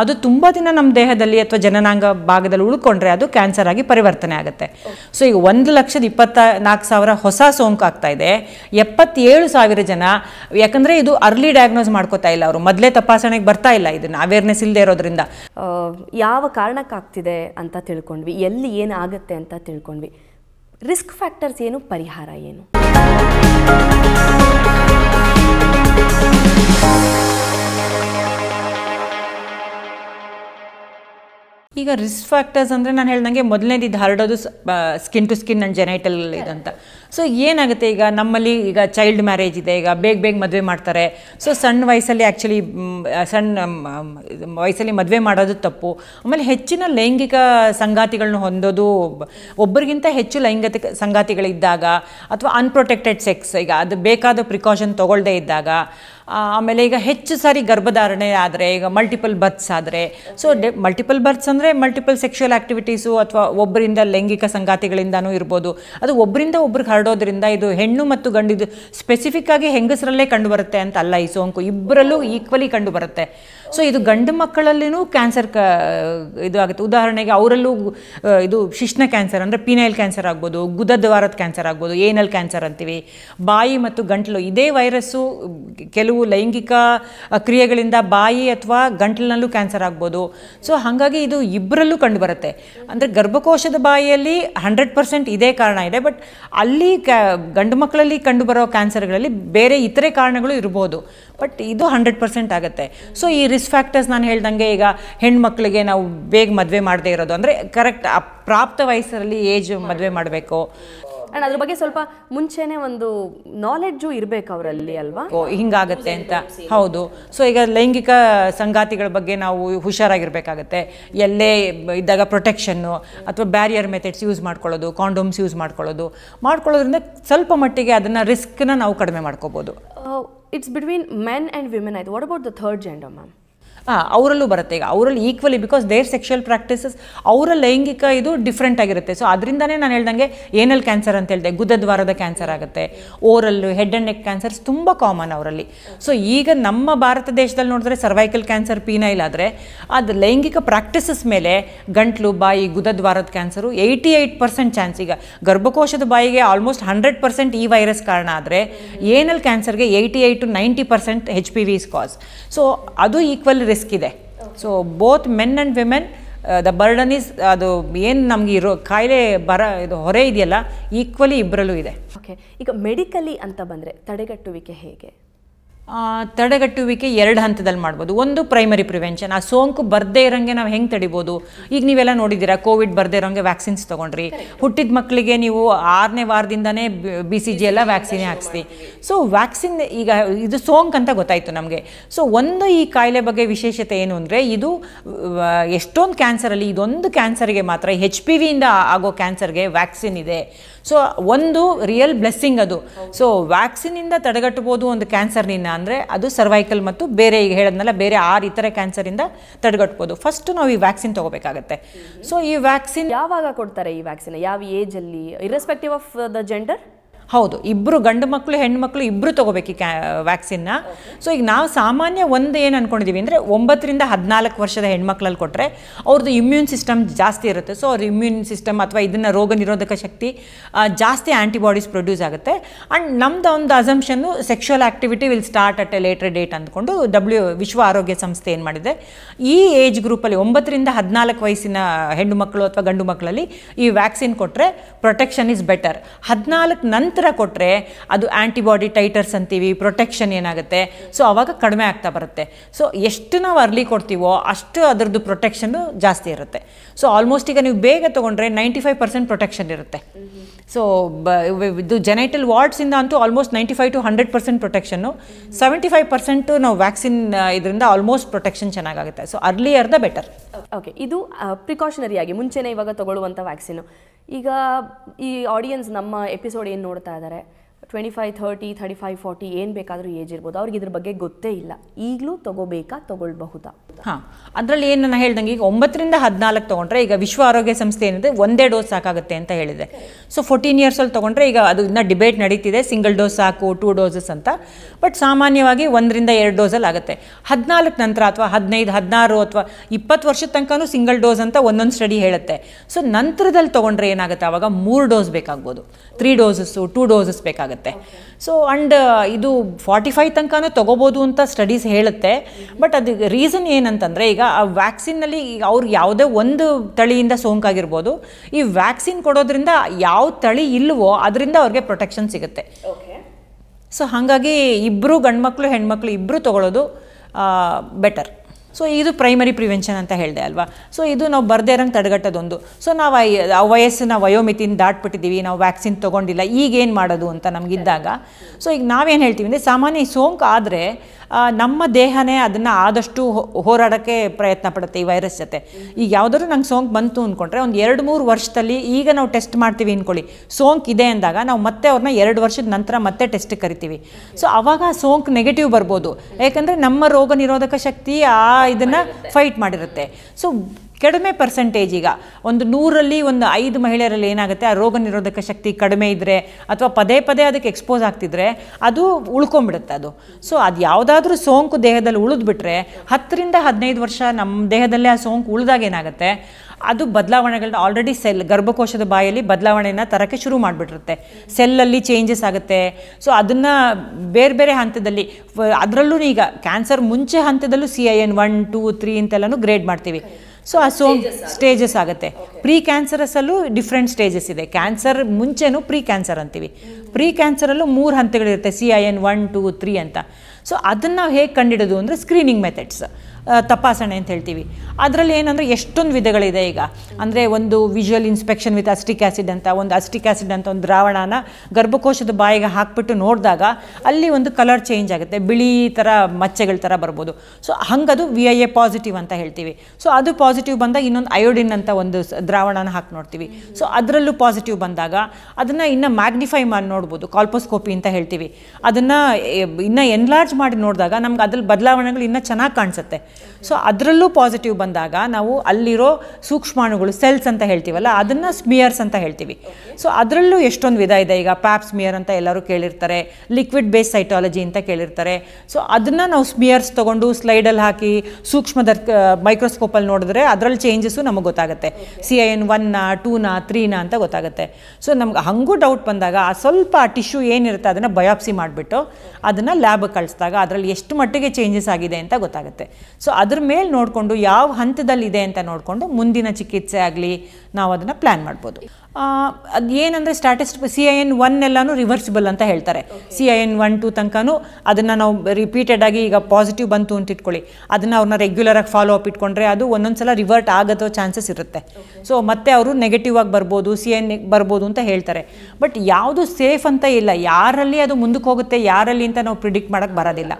ಅದು ತುಂಬ ದಿನ ನಮ್ಮ ದೇಹದಲ್ಲಿ ಅಥವಾ ಜನನಾಂಗ ಭಾಗದಲ್ಲಿ ಉಳ್ಕೊಂಡ್ರೆ ಅದು ಕ್ಯಾನ್ಸರ್ ಆಗಿ ಪರಿವರ್ತನೆ ಆಗುತ್ತೆ ಸೊ ಈಗ ಒಂದು ಲಕ್ಷದ ಇಪ್ಪತ್ತ ನಾಲ್ಕು ಸಾವಿರ ಹೊಸ ಸೋಂಕು ಆಗ್ತಾ ಇದೆ ಎಪ್ಪತ್ತೇಳು ಸಾವಿರ ಜನ ಯಾಕಂದರೆ ಇದು ಅರ್ಲಿ ಡಯಾಗ್ನೋಸ್ ಮಾಡ್ಕೋತಾ ಇಲ್ಲ ಅವರು ಮೊದಲೇ ತಪಾಸಣೆಗೆ ಬರ್ತಾ ಇಲ್ಲ ಇದನ್ನು ಅವೇರ್ನೆಸ್ ಇಲ್ಲದೆ ಇರೋದ್ರಿಂದ ಯಾವ ಕಾರಣಕ್ಕಾಗ್ತಿದೆ ಅಂತ ತಿಳ್ಕೊಂಡ್ವಿ ಎಲ್ಲಿ ಏನಾಗುತ್ತೆ ಅಂತ ತಿಳ್ಕೊಂಡ್ವಿ ರಿಸ್ಕ್ ಫ್ಯಾಕ್ಟರ್ಸ್ ಏನು ಪರಿಹಾರ ಏನು ಈಗ ರಿಸ್ಕ್ ಫ್ಯಾಕ್ಟರ್ಸ್ ಅಂದರೆ ನಾನು ಹೇಳ್ದಂಗೆ ಮೊದಲನೇದು ಇದು ಹರಡೋದು ಸ್ಕಿನ್ ಟು ಸ್ಕಿನ್ ನನ್ನ ಜೆನೈಟಲ್ ಇದಂತ ಸೊ ಏನಾಗುತ್ತೆ ಈಗ ನಮ್ಮಲ್ಲಿ ಈಗ ಚೈಲ್ಡ್ ಮ್ಯಾರೇಜ್ ಇದೆ ಈಗ ಬೇಗ ಬೇಗ ಮದುವೆ ಮಾಡ್ತಾರೆ ಸೊ ಸಣ್ಣ ವಯಸ್ಸಲ್ಲಿ ಆ್ಯಕ್ಚುಲಿ ಸಣ್ಣ ವಯಸ್ಸಲ್ಲಿ ಮದುವೆ ಮಾಡೋದು ತಪ್ಪು ಆಮೇಲೆ ಹೆಚ್ಚಿನ ಲೈಂಗಿಕ ಸಂಗಾತಿಗಳನ್ನ ಹೊಂದೋದು ಒಬ್ಬರಿಗಿಂತ ಹೆಚ್ಚು ಲೈಂಗಿಕ ಸಂಗಾತಿಗಳಿದ್ದಾಗ ಅಥವಾ ಅನ್ಪ್ರೊಟೆಕ್ಟೆಡ್ ಸೆಕ್ಸ್ ಈಗ ಅದು ಬೇಕಾದ ಪ್ರಿಕಾಷನ್ ತೊಗೊಳ್ದೇ ಇದ್ದಾಗ ಆಮೇಲೆ ಈಗ ಹೆಚ್ಚು ಸಾರಿ ಗರ್ಭಧಾರಣೆ ಆದರೆ ಈಗ ಮಲ್ಟಿಪಲ್ ಬರ್ತ್ಸ್ ಆದರೆ ಸೊ ಮಲ್ಟಿಪಲ್ ಬರ್ತ್ಸ್ ಅಂದರೆ ಮಲ್ಟಿಪಲ್ ಸೆಕ್ಷುವಲ್ ಆ್ಯಕ್ಟಿವಿಟೀಸು ಅಥವಾ ಒಬ್ಬರಿಂದ ಲೈಂಗಿಕ ಸಂಗಾತಿಗಳಿಂದನೂ ಇರ್ಬೋದು ಅದು ಒಬ್ಬರಿಂದ ಒಬ್ರಿಗೆ ಹರಡೋದ್ರಿಂದ ಇದು ಹೆಣ್ಣು ಮತ್ತು ಗಂಡಿದು ಸ್ಪೆಸಿಫಿಕ್ಕಾಗಿ ಹೆಂಗಸರಲ್ಲೇ ಕಂಡುಬರುತ್ತೆ ಅಂತ ಅಲ್ಲ ಈ ಸೋಂಕು ಇಬ್ಬರಲ್ಲೂ ಈಕ್ವಲಿ ಕಂಡುಬರುತ್ತೆ ಸೊ ಇದು ಗಂಡು ಮಕ್ಕಳಲ್ಲಿನೂ ಕ್ಯಾನ್ಸರ್ ಕ ಇದು ಆಗುತ್ತೆ ಉದಾಹರಣೆಗೆ ಅವರಲ್ಲೂ ಇದು ಶಿಶ್ನ ಕ್ಯಾನ್ಸರ್ ಅಂದರೆ ಪೀನೈಲ್ ಕ್ಯಾನ್ಸರ್ ಆಗ್ಬೋದು ಗುದದ್ವಾರದ ಕ್ಯಾನ್ಸರ್ ಆಗ್ಬೋದು ಏನಲ್ ಕ್ಯಾನ್ಸರ್ ಅಂತೀವಿ ಬಾಯಿ ಮತ್ತು ಗಂಟಲು ಇದೇ ವೈರಸ್ಸು ಕೆಲವು ಲೈಂಗಿಕ ಕ್ರಿಯೆಗಳಿಂದ ಬಾಯಿ ಅಥವಾ ಗಂಟಲಿನಲ್ಲೂ ಕ್ಯಾನ್ಸರ್ ಆಗ್ಬೋದು ಸೊ ಹಾಗಾಗಿ ಇದು ಇಬ್ಬರಲ್ಲೂ ಕಂಡುಬರುತ್ತೆ ಅಂದರೆ ಗರ್ಭಕೋಶದ ಬಾಯಿಯಲ್ಲಿ ಹಂಡ್ರೆಡ್ ಪರ್ಸೆಂಟ್ ಇದೇ ಕಾರಣ ಇದೆ ಬಟ್ ಅಲ್ಲಿ ಕ್ಯಾ ಗಂಡು ಮಕ್ಕಳಲ್ಲಿ ಕಂಡುಬರೋ ಕ್ಯಾನ್ಸರ್ಗಳಲ್ಲಿ ಬೇರೆ ಇತರೆ ಕಾರಣಗಳು ಇರ್ಬೋದು ಬಟ್ ಇದು ಹಂಡ್ರೆಡ್ ಪರ್ಸೆಂಟ್ ಆಗುತ್ತೆ ಸೊ ಈ ರಿಸ್ಕ್ ಫ್ಯಾಕ್ಟರ್ಸ್ ನಾನು ಹೇಳ್ದಂಗೆ ಈಗ ಹೆಣ್ಮಕ್ಳಿಗೆ ನಾವು ಬೇಗ ಮದುವೆ ಮಾಡದೇ ಇರೋದು ಅಂದರೆ ಕರೆಕ್ಟ್ ಪ್ರಾಪ್ತ ವಯಸ್ಸರಲ್ಲಿ ಏಜ್ ಮದುವೆ ಮಾಡಬೇಕು ಆ್ಯಂಡ್ ಅದ್ರ ಬಗ್ಗೆ ಸ್ವಲ್ಪ ಮುಂಚೆನೆ ಒಂದು ನಾಲೆಡ್ಜು ಇರಬೇಕು ಅವರಲ್ಲಿ ಅಲ್ವಾ ಓ ಹಿಂಗಾಗತ್ತೆ ಅಂತ ಹೌದು ಸೊ ಈಗ ಲೈಂಗಿಕ ಸಂಗಾತಿಗಳ ಬಗ್ಗೆ ನಾವು ಹುಷಾರಾಗಿರ್ಬೇಕಾಗತ್ತೆ ಎಲ್ಲೇ ಇದ್ದಾಗ ಪ್ರೊಟೆಕ್ಷನ್ನು ಅಥವಾ ಬ್ಯಾರಿಯರ್ ಮೆಥಡ್ಸ್ ಯೂಸ್ ಮಾಡ್ಕೊಳ್ಳೋದು ಕಾಂಡೋಮ್ಸ್ ಯೂಸ್ ಮಾಡ್ಕೊಳ್ಳೋದು ಮಾಡ್ಕೊಳ್ಳೋದ್ರಿಂದ ಸ್ವಲ್ಪ ಮಟ್ಟಿಗೆ ಅದನ್ನು ರಿಸ್ಕ್ನ ನಾವು ಕಡಿಮೆ ಮಾಡ್ಕೋಬೋದು it's between men and women. What about the third gender, ma'am? ಅವರಲ್ಲೂ ಬರುತ್ತೆ ಈಗ ಅವರಲ್ಲಿ equally because their sexual practices ಅವರ ಲೈಂಗಿಕ ಇದು ಡಿಫ್ರೆಂಟ್ ಆಗಿರುತ್ತೆ ಸೊ ಅದರಿಂದನೇ ನಾನು ಹೇಳ್ದಂಗೆ ಏನಲ್ ಕ್ಯಾನ್ಸರ್ ಅಂತ ಹೇಳಿದೆ ಗುದದ್ವಾರದ ಕ್ಯಾನ್ಸರ್ ಆಗುತ್ತೆ ಓರಲ್ಲು ಹೆಡ್ ಆ್ಯಂಡ್ ನೆಕ್ ಕ್ಯಾನ್ಸರ್ಸ್ ತುಂಬ ಕಾಮನ್ ಅವರಲ್ಲಿ ಸೊ ಈಗ ನಮ್ಮ ಭಾರತ ದೇಶದಲ್ಲಿ ನೋಡಿದ್ರೆ ಸರ್ವೈಕಲ್ ಕ್ಯಾನ್ಸರ್ ಪೀನೈಲ್ ಆದರೆ ಅದು ಲೈಂಗಿಕ ಪ್ರಾಕ್ಟೀಸಸ್ ಮೇಲೆ ಗಂಟ್ಲು ಬಾಯಿ ಗುದದ್ವಾರದ cancer eighty eight percent chance ಈಗ ಗರ್ಭಕೋಶದ ಬಾಯಿಗೆ ಆಲ್ಮೋಸ್ಟ್ ಹಂಡ್ರೆಡ್ ಪರ್ಸೆಂಟ್ ಈ ವೈರಸ್ ಕಾರಣ ಆದರೆ ಏನಲ್ ಕ್ಯಾನ್ಸರ್ಗೆ eighty eight to ninety percent H P V's cause so ಅದು ಈಕ್ವಲ್ ರಿಸ್ಕ್ ಇದೆ so both men and women the burden is ಅದು ಏನು ನಮಗೆ ಇರೋ ಕಾಯಿಲೆ ಬರ ಇದು ಹೊರೆ ಇದೆಯಲ್ಲ ಈಕ್ವಲಿ ಇಬ್ಬರಲ್ಲೂ ಇದೆ ಓಕೆ ಈಗ ಮೆಡಿಕಲಿ ಅಂತ ಬಂದರೆ ತಡೆಗಟ್ಟುವಿಕೆ ಹೇಗೆ ತಡೆಗಟ್ಟುವಿಕೆ ಎರಡು ಹಂತದಲ್ಲಿ ಮಾಡ್ಬೋದು ಒಂದು ಪ್ರೈಮರಿ ಪ್ರಿವೆನ್ಷನ್ ಆ ಸೋಂಕು ಬರದೇ ಇರೋಂಗೆ ನಾವು ಹೆಂಗೆ ತಡಿಬೋದು ಈಗ ನೀವೆಲ್ಲ ನೋಡಿದ್ದೀರಾ ಕೋವಿಡ್ ಬರದೇ ಇರೋಂಗೆ ವ್ಯಾಕ್ಸಿನ್ಸ್ ತೊಗೊಂಡ್ರಿ ಹುಟ್ಟಿದ ಮಕ್ಕಳಿಗೆ ನೀವು ಆರನೇ ವಾರದಿಂದನೇ ಬಿ ಸಿ ಜಿ ಎಲ್ಲ ವ್ಯಾಕ್ಸಿನೇ ಹಾಕ್ಸ್ತಿ ಸೊ ವ್ಯಾಕ್ಸಿನ್ ಈಗ ಇದು ಸೋಂಕು ಅಂತ ಗೊತ್ತಾಯಿತು ನಮಗೆ ಸೊ ಒಂದು ಈ ಕಾಯಿಲೆ ಬಗ್ಗೆ ವಿಶೇಷತೆ ಏನು ಅಂದರೆ ಇದು ಎಷ್ಟೊಂದು ಕ್ಯಾನ್ಸರಲ್ಲಿ ಇದೊಂದು ಕ್ಯಾನ್ಸರ್ಗೆ ಮಾತ್ರ ಹೆಚ್ ಪಿ ವಿಯಿಂದ ಆಗೋ ಕ್ಯಾನ್ಸರ್ಗೆ ವ್ಯಾಕ್ಸಿನ್ ಇದೆ ಸೊ ಒಂದು ರಿಯಲ್ ಬ್ಲೆಸ್ಸಿಂಗ್ ಅದು ಸೊ ವ್ಯಾಕ್ಸಿನಿಂದ ತಡೆಗಟ್ಟಬಹುದು ಒಂದು ಕ್ಯಾನ್ಸರ್ನಿಂದ ಅಂದರೆ ಅದು ಸರ್ವೈಕಲ್ ಮತ್ತು ಬೇರೆ ಈಗ ಹೇಳೋದ್ನಲ್ಲ ಬೇರೆ ಆರು ಇತರೆ ಕ್ಯಾನ್ಸರಿಂದ ತಡೆಗಟ್ಬೋದು ಫಸ್ಟ್ ನಾವು ಈ ವ್ಯಾಕ್ಸಿನ್ ತಗೋಬೇಕಾಗತ್ತೆ ಸೊ ಈ ವ್ಯಾಕ್ಸಿನ್ ಯಾವಾಗ ಕೊಡ್ತಾರೆ ಈ ವ್ಯಾಕ್ಸಿನ್ ಯಾವ ಏಜಲ್ಲಿ ಇರೆಸ್ಪೆಕ್ಟಿವ್ ಆಫ್ ದ ಜೆಂಡರ್ ಹೌದು ಇಬ್ಬರು ಗಂಡು ಮಕ್ಕಳು ಹೆಣ್ಣು ಮಕ್ಕಳು ಇಬ್ಬರು ತೊಗೋಬೇಕು ಈ ಕ್ಯಾ ವ್ಯಾಕ್ಸಿನ್ನ ಸೊ ಈಗ ನಾವು ಸಾಮಾನ್ಯ ಒಂದು ಏನು ಅಂದ್ಕೊಂಡಿದ್ದೀವಿ ಅಂದರೆ ಒಂಬತ್ತರಿಂದ ಹದಿನಾಲ್ಕು ವರ್ಷದ ಹೆಣ್ಮಕ್ಳಲ್ಲಿ ಕೊಟ್ಟರೆ ಅವ್ರದ್ದು ಇಮ್ಯೂನ್ ಸಿಸ್ಟಮ್ ಜಾಸ್ತಿ ಇರುತ್ತೆ ಸೊ ಅವ್ರ ಇಮ್ಯೂನ್ ಸಿಸ್ಟಮ್ ಅಥವಾ ಇದನ್ನು ರೋಗ ನಿರೋಧಕ ಶಕ್ತಿ ಜಾಸ್ತಿ ಆ್ಯಂಟಿಬಾಡೀಸ್ ಪ್ರೊಡ್ಯೂಸ್ ಆಗುತ್ತೆ ಆ್ಯಂಡ್ ನಮ್ಮದು ಒಂದು ಅಸಂಪ್ಷನ್ನು sexual activity will start at a later date ಅಂದ್ಕೊಂಡು ಡಬ್ಲ್ಯೂ ವಿಶ್ವ ಆರೋಗ್ಯ ಸಂಸ್ಥೆ ಏನು ಮಾಡಿದೆ ಈ ಏಜ್ ಗ್ರೂಪಲ್ಲಿ ಒಂಬತ್ತರಿಂದ ಹದಿನಾಲ್ಕು ವಯಸ್ಸಿನ ಹೆಣ್ಣು ಮಕ್ಕಳು ಅಥವಾ ಗಂಡು ಮಕ್ಕಳಲ್ಲಿ ಈ ವ್ಯಾಕ್ಸಿನ್ ಕೊಟ್ಟರೆ ಪ್ರೊಟೆಕ್ಷನ್ ಇಸ್ ಬೆಟರ್ ಹದಿನಾಲ್ಕು ನಂತರ ಕೊಟ್ಟರೆ ಅದು ಆ್ಯಂಟಿಬಾಡಿ ಟೈಟರ್ಸ್ ಅಂತೀವಿ ಪ್ರೊಟೆಕ್ಷನ್ ಏನಾಗುತ್ತೆ ಸೊ ಅವಾಗ ಕಡಿಮೆ ಆಗ್ತಾ ಬರುತ್ತೆ ಸೊ ಎಷ್ಟು ನಾವು ಅರ್ಲಿ ಕೊಡ್ತೀವೋ ಅಷ್ಟು ಅದರದ್ದು ಪ್ರೊಟೆಕ್ಷನ್ನು ಜಾಸ್ತಿ ಇರುತ್ತೆ ಸೊ ಆಲ್ಮೋಸ್ಟ್ ಈಗ ನೀವು ಬೇಗ ತೊಗೊಂಡ್ರೆ ನೈಂಟಿ ಫೈವ್ ಪರ್ಸೆಂಟ್ ಪ್ರೊಟೆಕ್ಷನ್ ಇರುತ್ತೆ ಸೊ ಇದು ಜೆನೈಟಲ್ ವಾರ್ಡ್ಸಿಂದ ಅಂತೂ almost ninety five to hundred percent ಪ್ರೊಟೆಕ್ಷನ್ನು ಸೆವೆಂಟಿ ಫೈವ್ ಪರ್ಸೆಂಟು ನಾವು ವ್ಯಾಕ್ಸಿನ್ ಇದರಿಂದ ಆಲ್ಮೋಸ್ಟ್ ಪ್ರೊಟೆಕ್ಷನ್ ಚೆನ್ನಾಗಾಗುತ್ತೆ so earlier the better okay ಇದು ಪ್ರಿಕಾಷನರಿ ಆಗಿ ಮುಂಚೆನೇ ಇವಾಗ ತಗೊಳ್ಳುವಂಥ ವ್ಯಾಕ್ಸಿನ್ ಈಗ ಈ ಆಡಿಯನ್ಸ್ ನಮ್ಮ ಎಪಿಸೋಡ್ ಏನು ನೋಡ್ತಾ ಇದ್ದಾರೆ twenty five thirty thirty five forty ಏನು ಬೇಕಾದರೂ ಏಜ್ ಇರ್ಬೋದು ಅವ್ರಿಗೆ ಇದ್ರ ಬಗ್ಗೆ ಗೊತ್ತೇ ಇಲ್ಲ ಈಗಲೂ ತಗೋಬೇಕಾ ತೊಗೊಳ್ಬಹುದಾ ಹಾಂ ಅದರಲ್ಲಿ ಏನು ನಾನು ಹೇಳ್ದಂಗೆ ಈಗ ಒಂಬತ್ತರಿಂದ ಹದಿನಾಲ್ಕು ತೊಗೊಂಡ್ರೆ ಈಗ ವಿಶ್ವ ಆರೋಗ್ಯ ಸಂಸ್ಥೆ ಏನಿದೆ ಒಂದೇ ಡೋಸ್ ಸಾಕಾಗುತ್ತೆ ಅಂತ ಹೇಳಿದೆ ಸೊ ಫೋರ್ಟೀನ್ ಇಯರ್ಸಲ್ಲಿ ತೊಗೊಂಡ್ರೆ ಈಗ ಅದು ಇನ್ನೂ ಡಿಬೇಟ್ ನಡೀತಿದೆ ಸಿಂಗಲ್ ಡೋಸ್ ಸಾಕು ಟೂ ಡೋಸಸ್ ಅಂತ ಬಟ್ ಸಾಮಾನ್ಯವಾಗಿ ಒಂದರಿಂದ ಎರಡು ಡೋಸಲ್ಲಿ ಆಗುತ್ತೆ ಹದಿನಾಲ್ಕು ನಂತರ ಅಥವಾ ಹದಿನೈದು ಹದಿನಾರು ಅಥವಾ ಇಪ್ಪತ್ತು ವರ್ಷದ ತನಕನೂ ಸಿಂಗಲ್ ಡೋಸ್ ಅಂತ ಒಂದೊಂದು ಸ್ಟಡಿ ಹೇಳುತ್ತೆ ಸೊ ನಂತರದಲ್ಲಿ ತೊಗೊಂಡ್ರೆ ಏನಾಗುತ್ತೆ ಆವಾಗ ಮೂರು ಡೋಸ್ ಬೇಕಾಗ್ಬೋದು ತ್ರೀ ಡೋಸಸ್ಸು ಟೂ ಡೋಸಸ್ ಬೇಕಾಗುತ್ತೆ ಆಗುತ್ತೆ ಸೊ ಅಂಡ್ ಇದು ಫಾರ್ಟಿ ಫೈವ್ ತನಕನೂ ತೊಗೋಬೋದು ಅಂತ ಸ್ಟಡೀಸ್ ಹೇಳುತ್ತೆ ಬಟ್ ಅದು ರೀಸನ್ ಏನಂತಂದರೆ ಈಗ ಆ ವ್ಯಾಕ್ಸಿನ್ನಲ್ಲಿ ಈಗ ಅವ್ರಿಗೆ ಯಾವುದೇ ಒಂದು ತಳಿಯಿಂದ ಸೋಂಕಾಗಿರ್ಬೋದು ಈ ವ್ಯಾಕ್ಸಿನ್ ಕೊಡೋದ್ರಿಂದ ಯಾವ ತಳಿ ಇಲ್ಲವೋ ಅದರಿಂದ ಅವ್ರಿಗೆ ಪ್ರೊಟೆಕ್ಷನ್ ಸಿಗುತ್ತೆ ಸೊ ಹಾಗಾಗಿ ಇಬ್ಬರು ಗಂಡು ಮಕ್ಕಳು ಹೆಣ್ಮಕ್ಳು ಇಬ್ಬರು ತೊಗೊಳ್ಳೋದು ಬೆಟರ್ ಸೊ ಇದು ಪ್ರೈಮರಿ ಪ್ರಿವೆನ್ಷನ್ ಅಂತ ಹೇಳಿದೆ ಅಲ್ವಾ ಸೊ ಇದು ನಾವು ಬರದೇ ಇರೋಂಗೆ ತಡೆಗಟ್ಟೋದೊಂದು ಸೊ ನಾವು ಆ ವಯಸ್ಸನ್ನ ವಯೋಮಿತಿಯಿಂದ ದಾಟ್ಬಿಟ್ಟಿದ್ದೀವಿ ನಾವು ವ್ಯಾಕ್ಸಿನ್ ತೊಗೊಂಡಿಲ್ಲ ಈಗೇನು ಮಾಡೋದು ಅಂತ ನಮಗಿದ್ದಾಗ ಸೊ ಈಗ ನಾವೇನು ಹೇಳ್ತೀವಿ ಅಂದರೆ ಸಾಮಾನ್ಯ ಸೋಂಕು ಆದರೆ ನಮ್ಮ ದೇಹನೇ ಅದನ್ನು ಆದಷ್ಟು ಹೋರಾಡೋಕ್ಕೆ ಪ್ರಯತ್ನ ಪಡುತ್ತೆ ಈ ವೈರಸ್ ಜೊತೆ ಈಗ ಯಾವುದಾದ್ರು ನಂಗೆ ಸೋಂಕು ಬಂತು ಅಂದ್ಕೊಂಡ್ರೆ ಒಂದು ಎರಡು ಮೂರು ವರ್ಷದಲ್ಲಿ ಈಗ ನಾವು ಟೆಸ್ಟ್ ಮಾಡ್ತೀವಿ ಅಂದ್ಕೊಳ್ಳಿ ಸೋಂಕು ಇದೆ ಅಂದಾಗ ನಾವು ಮತ್ತೆ ಅವ್ರನ್ನ ಎರಡು ವರ್ಷದ ನಂತರ ಮತ್ತೆ ಟೆಸ್ಟ್ ಕರಿತೀವಿ ಸೊ ಆವಾಗ ಸೋಂಕು ನೆಗೆಟಿವ್ ಬರ್ಬೋದು ಯಾಕಂದರೆ ನಮ್ಮ ರೋಗ ನಿರೋಧಕ ಶಕ್ತಿ ಆ ಇದನ್ನ ಫೈಟ್ ಮಾಡಿರುತ್ತೆ ಸೊ ಕಡಿಮೆ ಪರ್ಸೆಂಟೇಜ್ ಈಗ ಒಂದು ನೂರಲ್ಲಿ ಒಂದು ಐದು ಮಹಿಳೆಯರಲ್ಲಿ ಏನಾಗುತ್ತೆ ಆ ರೋಗ ನಿರೋಧಕ ಶಕ್ತಿ ಕಡಿಮೆ ಇದ್ದರೆ ಅಥವಾ ಪದೇ ಪದೇ ಅದಕ್ಕೆ ಎಕ್ಸ್ಪೋಸ್ ಆಗ್ತಿದ್ರೆ ಅದು ಉಳ್ಕೊಂಬಿಡುತ್ತೆ ಅದು ಸೊ ಅದು ಯಾವುದಾದ್ರೂ ಸೋಂಕು ದೇಹದಲ್ಲಿ ಉಳಿದ್ಬಿಟ್ರೆ ಹತ್ತರಿಂದ ಹದಿನೈದು ವರ್ಷ ನಮ್ಮ ದೇಹದಲ್ಲೇ ಆ ಸೋಂಕು ಉಳಿದಾಗ ಏನಾಗುತ್ತೆ ಅದು ಬದಲಾವಣೆಗಳನ್ನ ಆಲ್ರೆಡಿ ಸೆಲ್ ಗರ್ಭಕೋಶದ ಬಾಯಲ್ಲಿ ಬದಲಾವಣೆಯನ್ನು ತರೋಕ್ಕೆ ಶುರು ಮಾಡಿಬಿಟ್ಟಿರುತ್ತೆ ಸೆಲ್ಲಲ್ಲಿ ಚೇಂಜಸ್ ಆಗುತ್ತೆ ಸೊ ಅದನ್ನು ಬೇರೆ ಬೇರೆ ಹಂತದಲ್ಲಿ ಅದರಲ್ಲೂ ಈಗ ಕ್ಯಾನ್ಸರ್ ಮುಂಚೆ ಹಂತದಲ್ಲೂ C I N one two three ಅಂತೆಲ್ಲನೂ ಗ್ರೇಡ್ ಮಾಡ್ತೀವಿ ಸೊ ಆ ಸೋಮ್ ಸ್ಟೇಜಸ್ ಆಗುತ್ತೆ ಪ್ರೀ ಕ್ಯಾನ್ಸರಸ್ಸಲ್ಲೂ ಡಿಫ್ರೆಂಟ್ ಸ್ಟೇಜಸ್ ಇದೆ ಕ್ಯಾನ್ಸರ್ ಮುಂಚೆನೂ ಪ್ರೀ ಕ್ಯಾನ್ಸರ್ ಅಂತೀವಿ ಪ್ರೀ ಕ್ಯಾನ್ಸರಲ್ಲೂ ಮೂರು ಹಂತಗಳಿರುತ್ತೆ C I N one two three ಅಂತ ಸೊ ಅದನ್ನು ನಾವು ಹೇಗೆ ಕಂಡಿಡೋದು ಅಂದರೆ ಸ್ಕ್ರೀನಿಂಗ್ ಮೆಥಡ್ಸ್ ತಪಾಸಣೆ ಅಂತ ಹೇಳ್ತೀವಿ ಅದರಲ್ಲಿ ಏನಂದರೆ ಎಷ್ಟೊಂದು ವಿಧಗಳಿದೆ ಈಗ ಅಂದರೆ ಒಂದು visual inspection with acetic acid ಅಂತ ಒಂದು ಅಸ್ಟಿಕ್ ಆ್ಯಸಿಡ್ ಅಂತ ಒಂದು ದ್ರಾವಣನ ಗರ್ಭಕೋಶದ ಬಾಯಿಗೆ ಹಾಕ್ಬಿಟ್ಟು ನೋಡಿದಾಗ ಅಲ್ಲಿ ಒಂದು ಕಲರ್ ಚೇಂಜ್ ಆಗುತ್ತೆ ಬಿಳಿ ಥರ ಮಚ್ಚೆಗಳ ಥರ ಬರ್ಬೋದು ಸೊ ಹಂಗದು ವಿ ಐ ಎ ಪಾಸಿಟಿವ್ ಅಂತ ಹೇಳ್ತೀವಿ ಸೊ ಅದು ಪಾಸಿಟಿವ್ ಬಂದಾಗ ಇನ್ನೊಂದು ಅಯೋಡಿನ್ ಅಂತ ಒಂದು ದ್ರಾವಣನ ಹಾಕಿ ನೋಡ್ತೀವಿ ಸೊ ಅದರಲ್ಲೂ ಪಾಸಿಟಿವ್ ಬಂದಾಗ ಅದನ್ನು ಇನ್ನು ಮ್ಯಾಗ್ನಿಫೈ ಮಾಡಿ ನೋಡ್ಬೋದು ಕಾಲ್ಪೋಸ್ಕೋಪಿ ಅಂತ ಹೇಳ್ತೀವಿ ಅದನ್ನು ಇನ್ನೂ ಎನ್ಲಾರ್ಜ್ ಮಾಡಿ ನೋಡಿದಾಗ ನಮ್ಗೆ ಅದ್ರಲ್ಲಿ ಬದಲಾವಣೆಗಳು ಇನ್ನೂ ಚೆನ್ನಾಗಿ ಕಾಣಿಸುತ್ತೆ ಸೊ ಅದರಲ್ಲೂ ಪಾಸಿಟಿವ್ ಬಂದಾಗ ನಾವು ಅಲ್ಲಿರೋ ಸೂಕ್ಷ್ಮಾಣುಗಳು ಸೆಲ್ಸ್ ಅಂತ ಹೇಳ್ತೀವಲ್ಲ ಅದನ್ನು ಸ್ಮಿಯರ್ಸ್ ಅಂತ ಹೇಳ್ತೀವಿ ಸೊ ಅದರಲ್ಲೂ ಎಷ್ಟೊಂದು ವಿಧ ಇದೆ ಈಗ ಪ್ಯಾಪ್ ಸ್ಮಿಯರ್ ಅಂತ ಎಲ್ಲರೂ ಕೇಳಿರ್ತಾರೆ ಲಿಕ್ವಿಡ್ ಬೇಸ್ ಸೈಟಾಲಜಿ ಅಂತ ಕೇಳಿರ್ತಾರೆ ಸೊ ಅದನ್ನು ನಾವು ಸ್ಮಿಯರ್ಸ್ ತೊಗೊಂಡು ಸ್ಲೈಡಲ್ಲಿ ಹಾಕಿ ಸೂಕ್ಷ್ಮದ ಮೈಕ್ರೋಸ್ಕೋಪಲ್ಲಿ ನೋಡಿದ್ರೆ ಅದರಲ್ಲಿ ಚೇಂಜಸ್ಸು ನಮಗೆ ಗೊತ್ತಾಗುತ್ತೆ ಸಿ ಐ ಎನ್ ಒನ್ನ ಟೂನ ತ್ರೀನ ಅಂತ ಗೊತ್ತಾಗುತ್ತೆ ಸೊ ನಮ್ಗೆ ಹಂಗೂ ಡೌಟ್ ಬಂದಾಗ ಆ ಸ್ವಲ್ಪ ಟಿಶ್ಯೂ ಏನಿರುತ್ತೆ ಅದನ್ನು ಬಯಾಪ್ಸಿ ಮಾಡಿಬಿಟ್ಟು ಅದನ್ನು ಲ್ಯಾಬ್ ಕಳಿಸಿದಾಗ ಅದರಲ್ಲಿ ಎಷ್ಟು ಮಟ್ಟಿಗೆ ಚೇಂಜಸ್ ಆಗಿದೆ ಅಂತ ಗೊತ್ತಾಗುತ್ತೆ ಸೊ ಅದ್ರ ಮೇಲೆ ನೋಡಿಕೊಂಡು ಯಾವ ಹಂತದಲ್ಲಿದೆ ಅಂತ ನೋಡಿಕೊಂಡು ಮುಂದಿನ ಚಿಕಿತ್ಸೆ ಆಗಲಿ ನಾವು ಅದನ್ನು ಪ್ಲ್ಯಾನ್ ಮಾಡ್ಬೋದು ಅದು ಏನಂದರೆ ಸ್ಟ್ಯಾಟಿಸ್ಟ್ ಸಿ ಐ ಎನ್ ಒನ್ ಎಲ್ಲನೂ ರಿವರ್ಸಿಬಲ್ ಅಂತ ಹೇಳ್ತಾರೆ C I N one two ತನಕನೂ ಅದನ್ನು ನಾವು ರಿಪೀಟೆಡ್ ಆಗಿ ಈಗ ಪಾಸಿಟಿವ್ ಬಂತು ಅಂತ ಇಟ್ಕೊಳ್ಳಿ ಅದನ್ನು ಅವ್ರನ್ನ ರೆಗ್ಯುಲರಾಗಿ ಫಾಲೋ ಅಪ್ ಇಟ್ಕೊಂಡ್ರೆ ಅದು ಒಂದೊಂದು ಸಲ ರಿವರ್ಟ್ ಆಗೋದೋ ಚಾನ್ಸಸ್ ಇರುತ್ತೆ ಸೊ ಮತ್ತೆ ಅವರು ನೆಗೆಟಿವ್ ಆಗಿ ಬರ್ಬೋದು ಸಿ ಎನ್ ಬರ್ಬೋದು ಅಂತ ಹೇಳ್ತಾರೆ ಬಟ್ ಯಾವುದು ಸೇಫ್ ಅಂತ ಇಲ್ಲ ಯಾರಲ್ಲಿ ಅದು ಮುಂದಕ್ಕೆ ಹೋಗುತ್ತೆ ಯಾರಲ್ಲಿ ಅಂತ ನಾವು ಪ್ರಿಡಿಕ್ಟ್ ಮಾಡೋಕ್ಕೆ ಬರೋದಿಲ್ಲ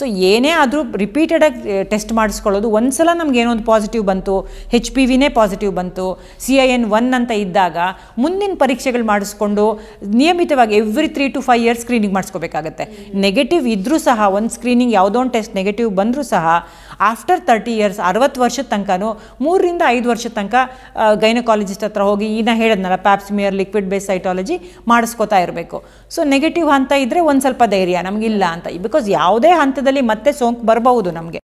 ಸೊ ಏನೇ ಆದರೂ ರಿಪೀಟೆಡಾಗಿ ಟೆಸ್ಟ್ ಮಾಡಿಸ್ಕೊಳ್ಳೋದು ಒಂದು ಸಲ ನಮ್ಗೆ ಏನೊಂದು ಪಾಸಿಟಿವ್ ಬಂತು ಹೆಚ್ ಪಿ ವಿನೇ ಪಾಸಿಟಿವ್ ಬಂತು ಸಿ ಐ ಎನ್ ಒನ್ ಅಂತ ಇದ್ದಾಗ ಮುಂದಿನ ಪರೀಕ್ಷೆಗಳು ಮಾಡಿಸ್ಕೊಂಡು ನಿಯಮಿತವಾಗಿ every three to five years screening ಮಾಡಿಸ್ಕೋಬೇಕಾಗತ್ತೆ ನೆಗೆಟಿವ್ ಇದ್ದರೂ ಸಹ ಒಂದು ಸ್ಕ್ರೀನಿಂಗ್ ಯಾವುದೋ ಒಂದು ಟೆಸ್ಟ್ ನೆಗೆಟಿವ್ ಬಂದರೂ ಸಹ ಆಫ್ಟರ್ ತರ್ಟಿ ಇಯರ್ಸ್ ಅರವತ್ತು ವರ್ಷದ ತನಕನೂ ಮೂರರಿಂದ ಐದು ವರ್ಷದ ತನಕ ಗೈನಕಾಲಜಿಸ್ಟ್ ಹತ್ರ ಹೋಗಿ ಈಗ ಹೇಳಿದ್ನಲ್ಲ ಪ್ಯಾಪ್ಸ್ಮಿಯರ್ ಲಿಕ್ವಿಡ್ ಬೇಸ್ ಸೈಟಾಲಜಿ ಮಾಡಿಸ್ಕೋತಾ ಇರಬೇಕು ಸೊ ನೆಗೆಟಿವ್ ಹಂತ ಇದ್ದರೆ ಒಂದು ಸ್ವಲ್ಪ ಧೈರ್ಯ ನಮಗಿಲ್ಲ ಅಂತ ಬಿಕಾಸ್ ಯಾವುದೇ ಹಂತದಲ್ಲಿ ಮತ್ತೆ ಸೋಂಕು ಬರಬಹುದು ನಮಗೆ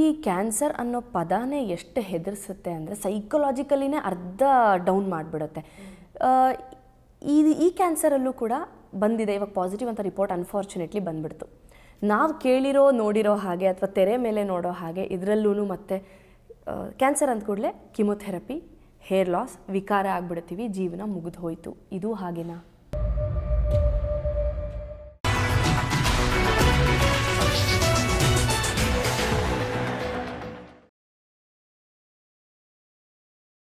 ಈ ಕ್ಯಾನ್ಸರ್ ಅನ್ನೋ ಪದಾನೇ ಎಷ್ಟು ಹೆದರಿಸುತ್ತೆ ಅಂದರೆ ಸೈಕೊಲಾಜಿಕಲಿನೇ ಅರ್ಧ ಡೌನ್ ಮಾಡಿಬಿಡುತ್ತೆ ಈ ಈ ಕ್ಯಾನ್ಸರಲ್ಲೂ ಕೂಡ ಬಂದಿದೆ ಇವಾಗ ಪಾಸಿಟಿವ್ ಅಂತ ರಿಪೋರ್ಟ್ ಅನ್ಫಾರ್ಚುನೇಟ್ಲಿ ಬಂದ್ಬಿಡ್ತು ನಾವು ಕೇಳಿರೋ ನೋಡಿರೋ ಹಾಗೆ ಅಥವಾ ತೆರೆ ಮೇಲೆ ನೋಡೋ ಹಾಗೆ ಇದರಲ್ಲೂ ಮತ್ತೆ ಕ್ಯಾನ್ಸರ್ ಅಂದ ಕೂಡಲೇ ಕಿಮೊಥೆರಪಿ ಹೇರ್ ಲಾಸ್ ವಿಕಾರ ಆಗ್ಬಿಡ್ತೀವಿ ಜೀವನ ಮುಗಿದು ಹೋಯಿತು ಇದು ಹಾಗೇನಾ